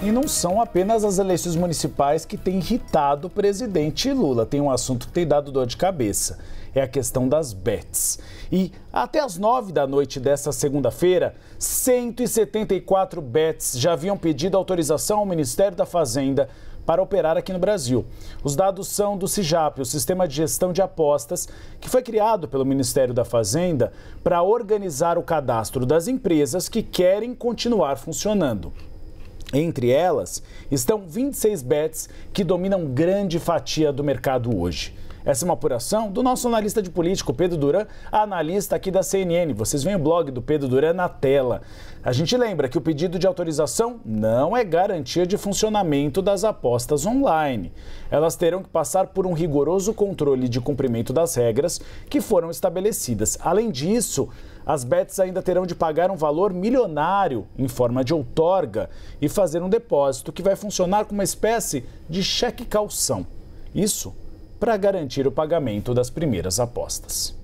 E não são apenas as eleições municipais que têm irritado o presidente Lula. Tem um assunto que tem dado dor de cabeça. É a questão das bets. E até as nove da noite desta segunda-feira, 174 bets já haviam pedido autorização ao Ministério da Fazenda para operar aqui no Brasil. Os dados são do SIJAP, o Sistema de Gestão de Apostas, que foi criado pelo Ministério da Fazenda para organizar o cadastro das empresas que querem continuar funcionando. Entre elas estão 26 bets que dominam grande fatia do mercado hoje. Essa é uma apuração do nosso analista de político, Pedro Duran, analista aqui da CNN. Vocês veem o blog do Pedro Duran na tela. A gente lembra que o pedido de autorização não é garantia de funcionamento das apostas online. Elas terão que passar por um rigoroso controle de cumprimento das regras que foram estabelecidas. Além disso, as bets ainda terão de pagar um valor milionário em forma de outorga e fazer um depósito que vai funcionar como uma espécie de cheque calção. Isso para garantir o pagamento das primeiras apostas.